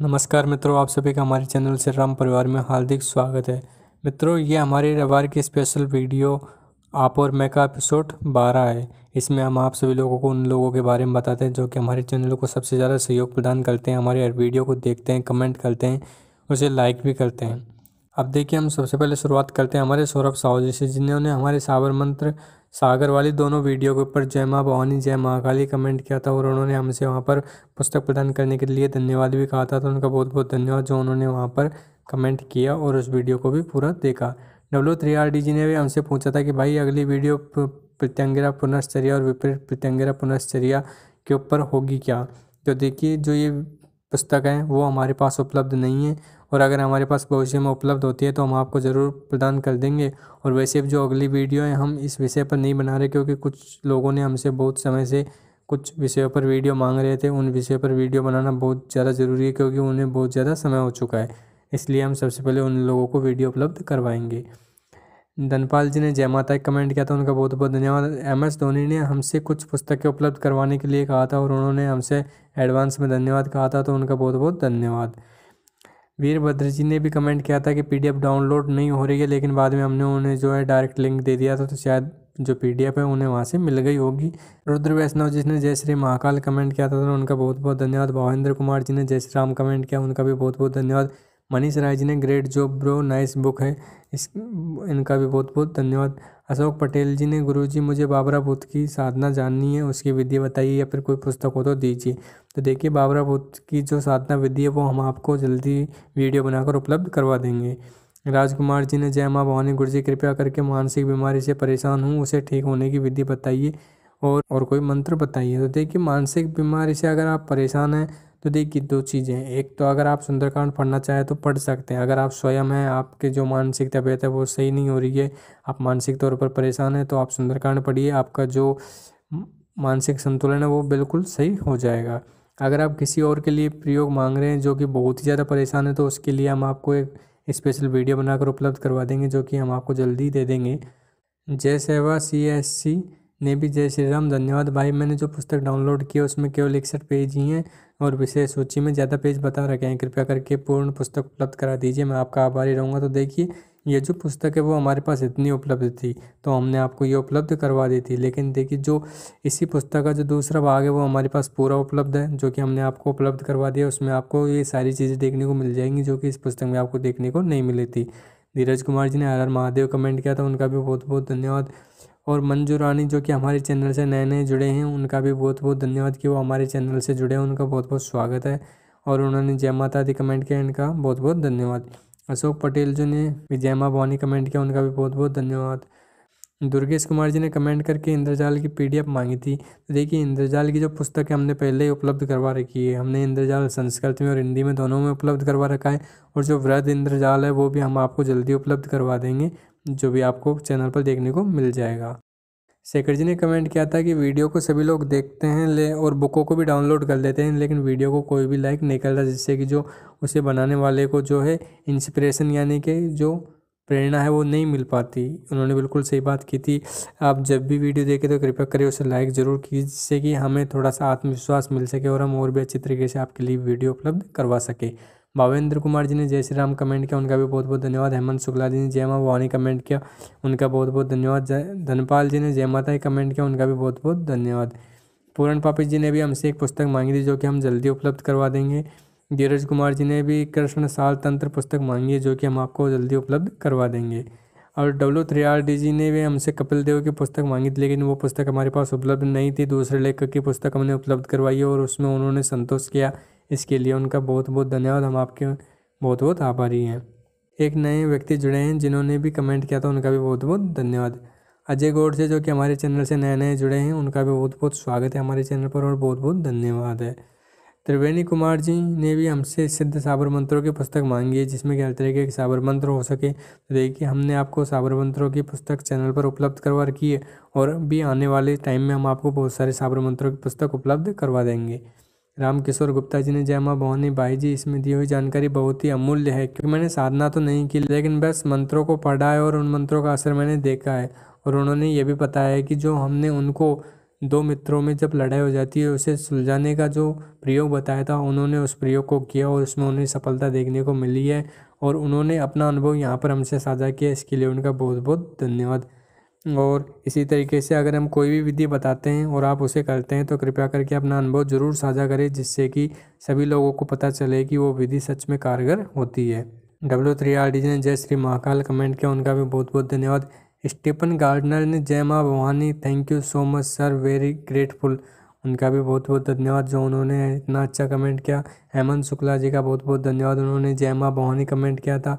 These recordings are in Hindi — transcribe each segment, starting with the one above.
नमस्कार मित्रों आप सभी का हमारे चैनल से राम परिवार में हार्दिक स्वागत है मित्रों ये हमारे रविवार की स्पेशल वीडियो आप और मैं का एपिसोड बारह है इसमें हम आप सभी लोगों को उन लोगों के बारे में बताते हैं जो कि हमारे चैनल को सबसे ज़्यादा सहयोग प्रदान करते हैं हमारे हर वीडियो को देखते हैं कमेंट करते हैं उसे लाइक भी करते हैं अब देखिए हम सबसे पहले शुरुआत करते हैं हमारे सौरभ साहू जी से जिन्होंने हमारे साबर मंत्र सागर वाली दोनों वीडियो के ऊपर जय माँ भवानी जय महाकाली कमेंट किया था और उन्होंने हमसे वहाँ पर पुस्तक प्रदान करने के लिए धन्यवाद भी कहा था तो उनका बहुत बहुत धन्यवाद जो उन्होंने वहाँ पर कमेंट किया और उस वीडियो को भी पूरा देखा W three R D G ने भी हमसे पूछा था कि भाई अगली वीडियो प्रत्यंगिरा पुनश्चर्या और विपरीत प्रत्यंगिरा पुनश्चर्या के ऊपर होगी क्या तो देखिए जो ये पुस्तक हैं वो हमारे पास उपलब्ध नहीं है और अगर हमारे पास भविष्य में उपलब्ध होती है तो हम आपको ज़रूर प्रदान कर देंगे और वैसे जो अगली वीडियो है हम इस विषय पर नहीं बना रहे क्योंकि कुछ लोगों ने हमसे बहुत समय से कुछ विषयों पर वीडियो मांग रहे थे उन विषयों पर वीडियो बनाना बहुत ज़्यादा ज़रूरी है क्योंकि उन्हें बहुत ज़्यादा समय हो चुका है इसलिए हम सबसे पहले उन लोगों को वीडियो उपलब्ध करवाएंगे धनपाल जी ने जय माता कमेंट किया था उनका बहुत बहुत धन्यवाद एम एस धोनी ने हमसे कुछ पुस्तकें उपलब्ध करवाने के लिए कहा था और उन्होंने हमसे एडवांस में धन्यवाद कहा था तो उनका बहुत बहुत धन्यवाद वीरभद्र जी ने भी कमेंट किया था कि पीडीएफ डाउनलोड नहीं हो रही है लेकिन बाद में हमने उन्हें जो है डायरेक्ट लिंक दे दिया था तो शायद जो पीडीएफ है उन्हें वहाँ से मिल गई होगी रुद्र वैष्णव जिसने जय श्री महाकाल कमेंट किया था तो उनका बहुत बहुत धन्यवाद भावेंद्र कुमार जी ने जय श्री राम कमेंट किया उनका भी बहुत बहुत धन्यवाद मनीष राय जी ने great job bro nice book है इस इनका भी बहुत बहुत धन्यवाद अशोक पटेल जी ने गुरु जी मुझे बाबरा बुद्ध की साधना जाननी है उसकी विधि बताइए या फिर कोई पुस्तक हो तो दीजिए तो देखिए बाबरा बुद्ध की जो साधना विधि है वो हम आपको जल्दी वीडियो बनाकर उपलब्ध करवा देंगे राजकुमार जी ने जय माँ भवानी गुरु जी कृपया करके मानसिक बीमारी से परेशान हूँ उसे ठीक होने की विधि बताइए और और कोई मंत्र बताइए तो देखिए मानसिक बीमारी से अगर आप परेशान हैं तो देखिए दो चीज़ें एक तो अगर आप सुंदरकांड पढ़ना चाहें तो पढ़ सकते हैं अगर आप स्वयं हैं आपके जो मानसिक तबीयत है वो सही नहीं हो रही है आप मानसिक तौर पर परेशान हैं तो आप सुंदरकांड पढ़िए आपका जो मानसिक संतुलन है वो बिल्कुल सही हो जाएगा अगर आप किसी और के लिए प्रयोग मांग रहे हैं जो कि बहुत ही ज़्यादा परेशान है तो उसके लिए हम आपको एक स्पेशल वीडियो बनाकर उपलब्ध करवा देंगे जो कि हम आपको जल्दी दे देंगे जय सेवा सी एस सी ने भी जय श्री राम धन्यवाद भाई मैंने जो पुस्तक डाउनलोड किया उसमें केवल इकसठ पेज ही हैं और विशेष सूची में ज़्यादा पेज बता रखे हैं कृपया करके पूर्ण पुस्तक उपलब्ध करा दीजिए मैं आपका आभारी रहूँगा तो देखिए ये जो पुस्तक है वो हमारे पास इतनी उपलब्ध थी तो हमने आपको ये उपलब्ध करवा दी थी लेकिन देखिए जो इसी पुस्तक का जो दूसरा भाग है वो हमारे पास पूरा उपलब्ध है जो कि हमने आपको उपलब्ध करवा दिया उसमें आपको ये सारी चीज़ें देखने को मिल जाएंगी जो कि इस पुस्तक में आपको देखने को नहीं मिली थी धीरज कुमार जी ने आर आर महादेव कमेंट किया था उनका भी बहुत बहुत धन्यवाद और मंजू रानी जो कि हमारे चैनल से नए नए जुड़े हैं उनका भी बहुत बहुत धन्यवाद कि वो हमारे चैनल से जुड़े हैं उनका बहुत बहुत स्वागत है और उन्होंने जय माता दी कमेंट किया इनका बहुत बहुत धन्यवाद अशोक पटेल जी ने जय माँ भवानी कमेंट किया उनका भी बहुत बहुत धन्यवाद दुर्गेश कुमार जी ने कमेंट करके इंद्रजाल की पी मांगी थी तो देखिए इंद्रजाल की जो पुस्तक है हमने पहले ही उपलब्ध करवा रखी है हमने इंद्रजाल संस्कृत में और हिंदी में दोनों में उपलब्ध करवा रखा है और जो वृद्ध इंद्रजाल है वो भी हम आपको जल्दी उपलब्ध करवा देंगे जो भी आपको चैनल पर देखने को मिल जाएगा शेखर जी ने कमेंट किया था कि वीडियो को सभी लोग देखते हैं ले और बुकों को भी डाउनलोड कर लेते हैं लेकिन वीडियो को कोई भी लाइक नहीं कर रहा जिससे कि जो उसे बनाने वाले को जो है इंस्पिरेशन यानी कि जो प्रेरणा है वो नहीं मिल पाती उन्होंने बिल्कुल सही बात की थी आप जब भी वीडियो देखें तो कृपया करें उसे लाइक ज़रूर कीजिए जिससे कि हमें थोड़ा सा आत्मविश्वास मिल सके और हम और भी अच्छी तरीके से आपके लिए वीडियो उपलब्ध करवा सकें भावेंद्र कुमार जी ने जय श्री राम कमेंट किया उनका भी बहुत बहुत धन्यवाद हेमंत शुक्ला जी ने जय माँ भवानी कमेंट किया उनका बहुत बहुत धन्यवाद धनपाल जी ने जय माता कमेंट किया उनका भी बहुत बहुत धन्यवाद पूरण पापी जी ने भी हमसे एक पुस्तक मांगी थी जो कि हम जल्दी उपलब्ध करवा देंगे धीरज कुमार जी ने भी कृष्ण साल तंत्र पुस्तक मांगी है जो कि हम आपको जल्दी उपलब्ध करवा देंगे और W three R D G ने भी हमसे कपिल देव की पुस्तक मांगी थी लेकिन वो पुस्तक हमारे पास उपलब्ध नहीं थी दूसरे लेखक की पुस्तक हमने उपलब्ध करवाई और उसमें उन्होंने संतोष किया इसके लिए उनका बहुत बहुत धन्यवाद हम आपके बहुत बहुत आभारी हैं एक नए व्यक्ति जुड़े हैं जिन्होंने भी कमेंट किया था उनका भी बहुत बहुत धन्यवाद अजय गौड़ से जो कि हमारे चैनल से नए नए जुड़े हैं उनका भी बहुत बहुत स्वागत है हमारे चैनल पर और बहुत बहुत धन्यवाद है त्रिवेणी कुमार जी ने भी हमसे सिद्ध साबर मंत्रों की पुस्तक मांगी है जिसमें कि हर तरीके के साबर मंत्र हो सके तो देखिए हमने आपको साबर मंत्रों की पुस्तक चैनल पर उपलब्ध करवा रखी है और भी आने वाले टाइम में हम आपको बहुत सारे साबर मंत्रों की पुस्तक उपलब्ध करवा देंगे रामकिशोर गुप्ता जी ने जय माँ भवानी भाई जी इसमें दी हुई जानकारी बहुत ही अमूल्य है क्योंकि मैंने साधना तो नहीं की लेकिन बस मंत्रों को पढ़ा है और उन मंत्रों का असर मैंने देखा है और उन्होंने ये भी बताया है कि जो हमने उनको दो मित्रों में जब लड़ाई हो जाती है उसे सुलझाने का जो प्रयोग बताया था उन्होंने उस प्रयोग को किया और उसमें उन्हें सफलता देखने को मिली है और उन्होंने अपना अनुभव यहाँ पर हमसे साझा किया इसके लिए उनका बहुत बहुत धन्यवाद और इसी तरीके से अगर हम कोई भी विधि बताते हैं और आप उसे करते हैं तो कृपया करके अपना अनुभव ज़रूर साझा करें जिससे कि सभी लोगों को पता चले कि वो विधि सच में कारगर होती है डब्ल्यू थ्री आर डी ने जय श्री महाकाल कमेंट किया उनका भी बहुत बहुत धन्यवाद स्टीफन गार्डनर ने जय माँ Bhavani thank you so much sir very grateful उनका भी बहुत बहुत धन्यवाद जो उन्होंने इतना अच्छा कमेंट किया हेमंत शुक्ला जी का बहुत बहुत धन्यवाद उन्होंने जयमा बोहानी कमेंट किया था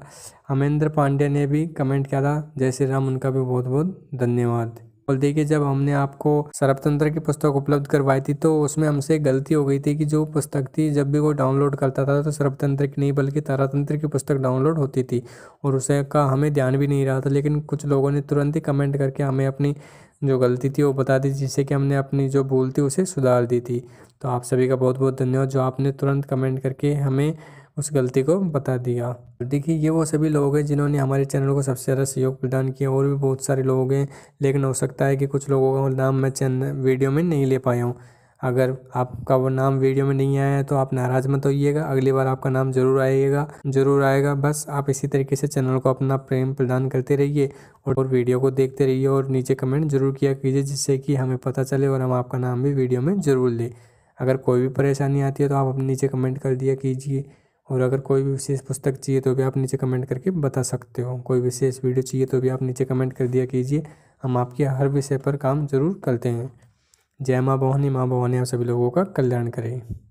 अमेंद्र पांडे ने भी कमेंट किया था जय श्री राम उनका भी बहुत बहुत धन्यवाद और देखिए जब हमने आपको सर्वतंत्र की पुस्तक उपलब्ध करवाई थी तो उसमें हमसे गलती हो गई थी कि जो पुस्तक थी जब भी वो डाउनलोड करता था तो सर्वतंत्र की नहीं बल्कि तारातंत्र की पुस्तक डाउनलोड होती थी और उसे का हमें ध्यान भी नहीं रहा था लेकिन कुछ लोगों ने तुरंत ही कमेंट करके हमें अपनी जो गलती थी वो बता दी जिससे कि हमने अपनी जो भूल थी उसे सुधार दी थी तो आप सभी का बहुत बहुत धन्यवाद जो आपने तुरंत कमेंट करके हमें उस गलती को बता दिया देखिए ये वो सभी लोग हैं जिन्होंने हमारे चैनल को सबसे ज़्यादा सहयोग प्रदान किया और भी बहुत सारे लोग हैं लेकिन हो सकता है कि कुछ लोगों का नाम मैं चैनल वीडियो में नहीं ले पाया हूँ अगर आपका वो नाम वीडियो में नहीं आया है तो आप नाराज़ मत होइएगा अगली बार आपका नाम जरूर आएगा जरूर आएगा बस आप इसी तरीके से चैनल को अपना प्रेम प्रदान करते रहिए और वीडियो को देखते रहिए और नीचे कमेंट जरूर किया कीजिए जिससे कि हमें पता चले और हम आपका नाम भी वीडियो में ज़रूर लें अगर कोई भी परेशानी आती है तो आप अपने नीचे कमेंट कर दिया कीजिए और अगर कोई भी विशेष पुस्तक चाहिए तो भी आप नीचे कमेंट करके बता सकते हो कोई विशेष वीडियो चाहिए तो भी आप नीचे कमेंट कर दिया कीजिए हम आपके हर विषय पर काम ज़रूर करते हैं जय माँ भवानी माँ भवानी आप सभी लोगों का कल्याण करें